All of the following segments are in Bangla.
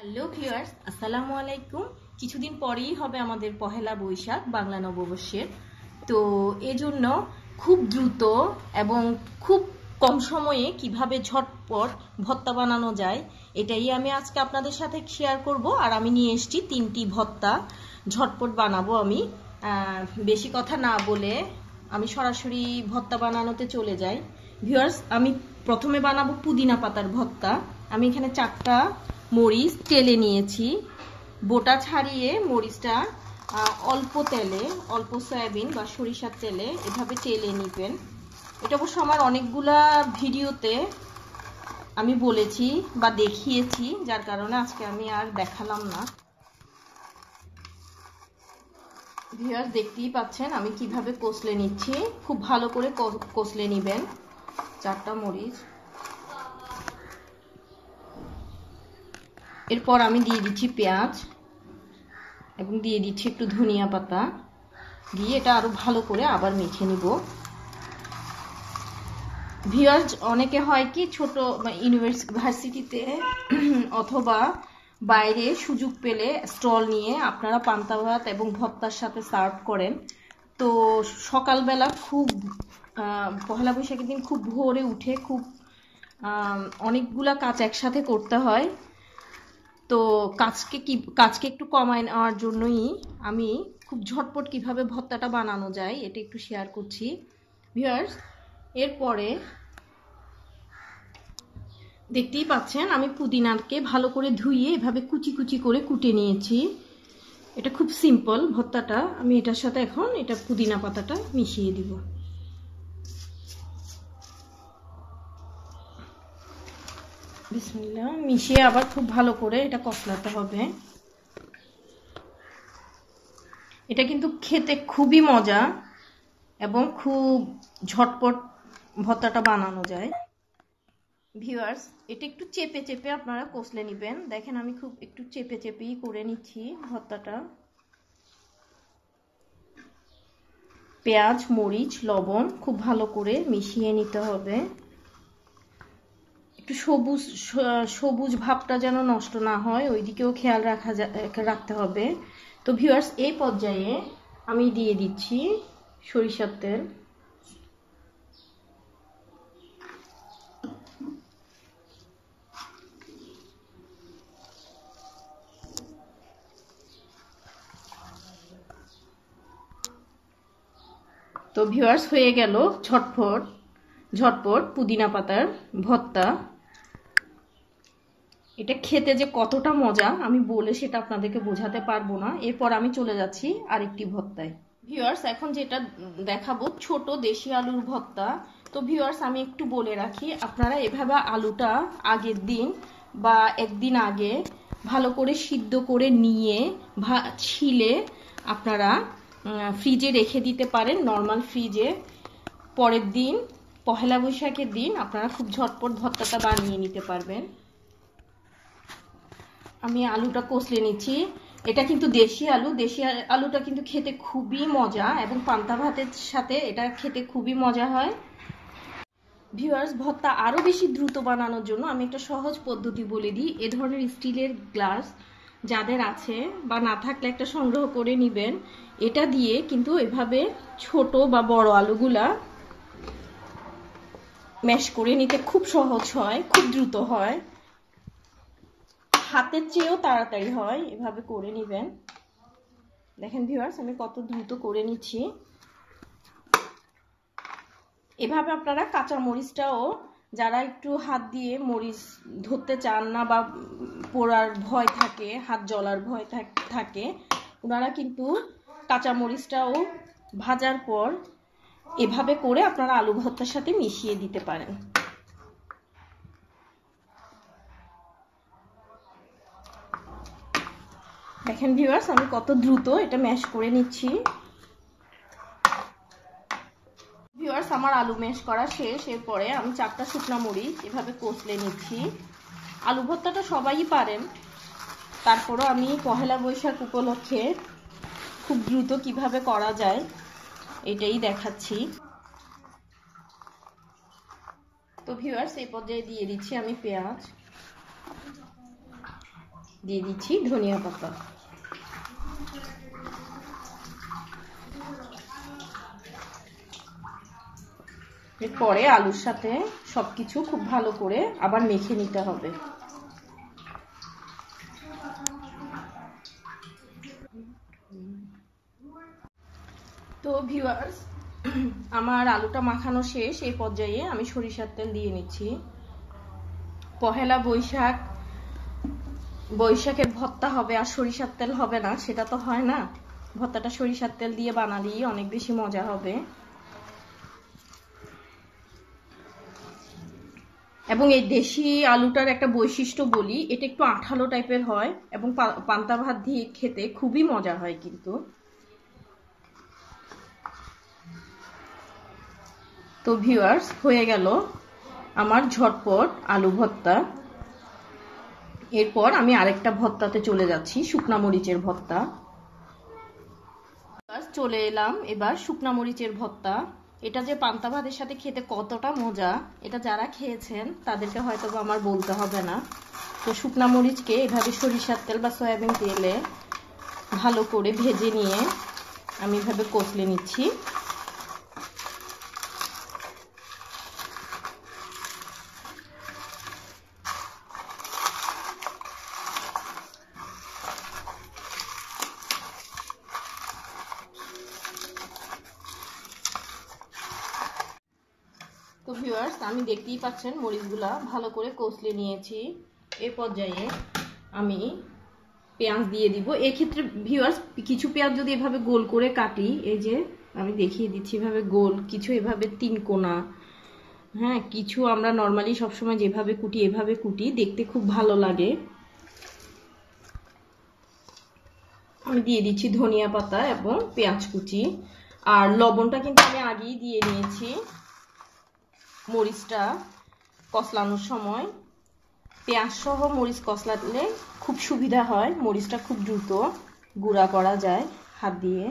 হ্যালো ভিউয়ার্স আসসালামু আলাইকুম কিছুদিন পরেই হবে আমাদের পহেলা বৈশাখ বাংলা নববর্ষের তো এজন্য খুব দ্রুত এবং খুব কম সময়ে কিভাবে ঝটপট ভত্তা বানানো যায় এটাই আমি আজকে আপনাদের সাথে শেয়ার করব আর আমি নিয়ে এসছি তিনটি ভত্তা ঝটপট বানাবো আমি বেশি কথা না বলে আমি সরাসরি ভত্তা বানানোতে চলে যাই ভিউয়ার্স আমি প্রথমে বানাবো পুদিনা পাতার ভত্তা আমি এখানে চারটা মরিচ টেলে নিয়েছি বোটা ছাড়িয়ে মরিচটা অল্প তেলে অল্প সয়াবিন বা সরিষার তেলে এভাবে টেলে নিবেন এটা অবশ্য আমার অনেকগুলা ভিডিওতে আমি বলেছি বা দেখিয়েছি যার কারণে আজকে আমি আর দেখালাম না ভিউয়ার্স দেখতেই পাচ্ছেন আমি কিভাবে কষলে নিচ্ছি খুব ভালো করে কষলে নেবেন চারটা মরিচ এরপর আমি দিয়ে দিচ্ছি পেঁয়াজ এবং দিয়ে দিচ্ছি একটু ধনিয়া পাতা দিয়ে এটা আরও ভালো করে আবার মেখে নিব ভিউয়ার্স অনেকে হয় কি ছোটো ইউনিভার্সিটিতে অথবা বাইরে সুযোগ পেলে স্টল নিয়ে আপনারা পান্তা ভাত এবং ভত্তার সাথে সার্ভ করেন তো সকালবেলা খুব পহেলা বৈশাখের দিন খুব ভোরে উঠে খুব অনেকগুলা কাজ একসাথে করতে হয় তো কাজকে কি কাজকে একটু কমায় নেওয়ার জন্যই আমি খুব ঝটপট কিভাবে ভর্তাটা বানানো যায় এটা একটু শেয়ার করছি ভিউয়ার্স এরপরে দেখতেই পাচ্ছেন আমি পুদিনাকে ভালো করে ধুইয়ে এভাবে কুচি কুচি করে কুটে নিয়েছি এটা খুব সিম্পল ভর্তাটা আমি এটার সাথে এখন এটা পুদিনা পাতাটা মিশিয়ে দিব বিসমিল্লা মিশিয়ে আবার খুব ভালো করে এটা কষলাতে হবে এটা কিন্তু খেতে খুবই মজা এবং খুব ঝটপট ভর্তাটা বানানো যায় ভিউয়ার্স এটা একটু চেপে চেপে আপনারা কষলে নেবেন দেখেন আমি খুব একটু চেপে চেপেই করে নিচ্ছি ভর্তাটা পেঁয়াজ মরিচ লবণ খুব ভালো করে মিশিয়ে নিতে হবে একটু সবুজ সবুজ ভাবটা যেন নষ্ট না হয় ওই দিকেও খেয়াল রাখা রাখতে হবে তো ভিউয়ার্স এই পর্যায়ে আমি দিয়ে দিচ্ছি সরিষার তেল তো ভিউয়ার্স হয়ে গেল ঝটফট ঝটপট পুদিনা পাতার ভত্তা এটা খেতে যে কতটা মজা আমি বলে সেটা আপনাদেরকে বোঝাতে পারবো না এরপর আমি চলে যাচ্ছি আরেকটি ভত্তায় ভিউয়ার্স এখন যেটা দেখাবো ছোট দেশি আলুর ভত্তা তো ভিউয়ার্স আমি একটু বলে রাখি আপনারা এভাবে আলুটা আগের দিন বা একদিন আগে ভালো করে সিদ্ধ করে নিয়ে ছিলে আপনারা ফ্রিজে রেখে দিতে পারেন নর্মাল ফ্রিজে পরের দিন পহেলা বৈশাখের দিন আপনারা খুব ঝটপট ভত্তাটা বানিয়ে নিতে পারবেন আমি আলুটা কষলে নিচ্ছি এটা কিন্তু দেশি আলু দেশি আলুটা কিন্তু খেতে খুবই মজা এবং পান্তা ভাতের সাথে এটা খেতে খুবই মজা হয় ভিউয়ার্স ভর্তা আরও বেশি দ্রুত বানানোর জন্য আমি একটা সহজ পদ্ধতি বলে দিই এ ধরনের স্টিলের গ্লাস যাদের আছে বা না থাকলে একটা সংগ্রহ করে নেবেন এটা দিয়ে কিন্তু এভাবে ছোট বা বড় আলুগুলা ম্যাশ করে নিতে খুব সহজ হয় খুব দ্রুত হয় হাতের চেয়েও তাড়াতাড়ি হয় এভাবে করে নেবেন দেখেন ভিওয়ার্স আমি কত দ্রুত করে নিচ্ছি এভাবে আপনারা কাঁচা মরিচটাও যারা একটু হাত দিয়ে মরিচ ধরতে চান না বা পোড়ার ভয় থাকে হাত জলার ভয় থাকে ওনারা কিন্তু কাঁচা মরিচটাও ভাজার পর এভাবে করে আপনারা আলু ভর্তার সাথে মিশিয়ে দিতে পারেন দেখেন ভিউয়ার্স আমি কত দ্রুত এটা ম্যাশ করে নিচ্ছি ভিউয়ার্স আমার আলু ম্যাশ করা শেষ এরপরে আমি চারটা শুকনা মরিচ এভাবে কষলে নিচ্ছি আলু ভর্তাটা সবাই পারেন তারপরও আমি পহেলা বৈশাখ উপলক্ষে খুব দ্রুত কিভাবে করা যায় এটাই দেখাচ্ছি তো ভিউয়ার্স এই পর্যায়ে দিয়ে দিচ্ছি আমি পেঁয়াজ দিয়ে দিচ্ছি ধনিয়া পাতা এরপরে আলুর সাথে সবকিছু খুব ভালো করে আবার মেখে নিতে হবে তো ভিউয়ার্স আমার আলুটা মাখানো শেষ এই পর্যায়ে আমি সরিষার তেল দিয়ে নিচ্ছি পহেলা বৈশাখ বৈশাখে ভত্তা হবে আর সরিষার তেল হবে না সেটা তো হয় না ভত্তাটা সরিষার তেল দিয়ে বানালেই অনেক বেশি মজা হবে এবং এই দেশি আলুটার একটা বৈশিষ্ট্য বলি এটা একটু আঠালো টাইপের হয় এবং পান্তা ভাত দিয়ে খেতে খুবই মজা হয় কিন্তু তো ভিউয়ার্স হয়ে গেল আমার ঝটপট আলু ভর্তা এরপর আমি আরেকটা ভর্তাতে চলে যাচ্ছি শুকনা মরিচের ভর্তা চলে এলাম এবার শুকনা মরিচের ভর্তা এটা যে পান্তা ভাতের সাথে খেতে কতটা মজা এটা যারা খেয়েছেন তাদেরকে হয়তো আমার বলতে হবে না তো শুকনা মরিচকে এভাবে সরিষার তেল বা সয়াবিন তেলে ভালো করে ভেজে নিয়ে আমি এভাবে কষলে নিচ্ছি আমি দেখতেই পাচ্ছেন মরিচগুলা ভালো করে কষলে নিয়েছি এ পর্যায়ে আমি পেঁয়াজ দিয়ে দিব এক্ষেত্রে ভিওয়ার্স কিছু পেঁয়াজ যদি এভাবে গোল করে কাটি এই যে আমি দেখিয়ে দিচ্ছি এভাবে গোল কিছু এভাবে তিন কোনা হ্যাঁ কিছু আমরা নর্মালি সবসময় যেভাবে কুটি এভাবে কুটি দেখতে খুব ভালো লাগে আমি দিয়ে দিচ্ছি ধনিয়া পাতা এবং পেঁয়াজ কুচি আর লবণটা কিন্তু আমি আগেই দিয়ে নিয়েছি মরিচটা কষলানোর সময় পেঁয়াজ সহ মরিচ কচলালে খুব সুবিধা হয় মরিচটা খুব দ্রুত গুঁড়া করা যায় হাত দিয়ে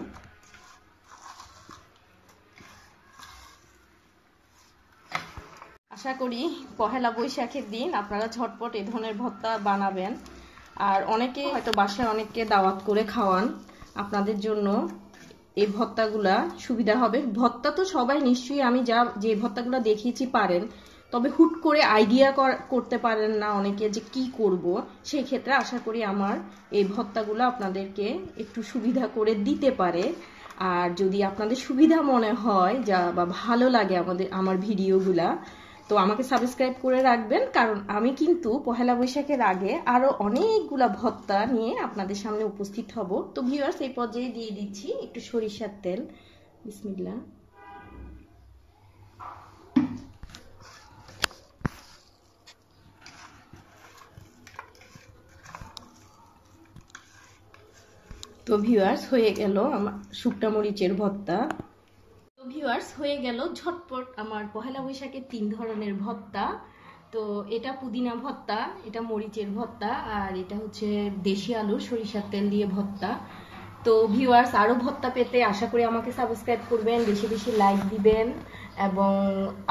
আশা করি পহেলা বৈশাখের দিন আপনারা ঝটপট এ ধরনের ভর্তা বানাবেন আর অনেকে হয়তো বাসায় অনেককে দাওয়াত করে খাওয়ান আপনাদের জন্য এই ভত্তাগুলা সুবিধা হবে ভত্তা তো সবাই নিশ্চয়ই আমি যা যে ভত্তাগুলা দেখিয়েছি পারেন তবে হুট করে আইডিয়া করতে পারেন না অনেকে যে কি করব সেই ক্ষেত্রে আশা করি আমার এই ভত্তাগুলো আপনাদেরকে একটু সুবিধা করে দিতে পারে আর যদি আপনাদের সুবিধা মনে হয় যা বা ভালো লাগে আমাদের আমার ভিডিওগুলা তো আমাকে সাবস্ক্রাইব করে রাখবেন কারণ আমি কিন্তু পহেলা বৈশাখের আগে আরো অনেকগুলা ভত্তা নিয়ে আপনাদের সামনে উপস্থিত হব তো ভিউয়ার্স এই পর্যায়ে দিয়ে দিচ্ছি একটু সরিষার তেল বিসমিল্লা তো ভিউয়ার্স হয়ে গেল আমার শুকনা মরিচের ভর্তা ভিউয়ার্স হয়ে গেল ঝটপট আমার পহেলা বৈশাখে তিন ধরনের ভত্তা তো এটা পুদিনা ভত্তা এটা মরিচের ভত্তা আর এটা হচ্ছে দেশি আলু সরিষার তেল দিয়ে ভত্তা তো ভিউয়ার্স আরও ভত্তা পেতে আশা করি আমাকে সাবস্ক্রাইব করবেন বেশি বেশি লাইক দিবেন এবং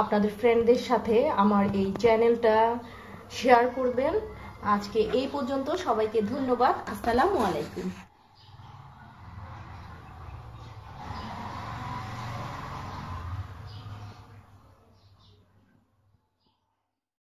আপনাদের ফ্রেন্ডদের সাথে আমার এই চ্যানেলটা শেয়ার করবেন আজকে এই পর্যন্ত সবাইকে ধন্যবাদ আসসালামু আলাইকুম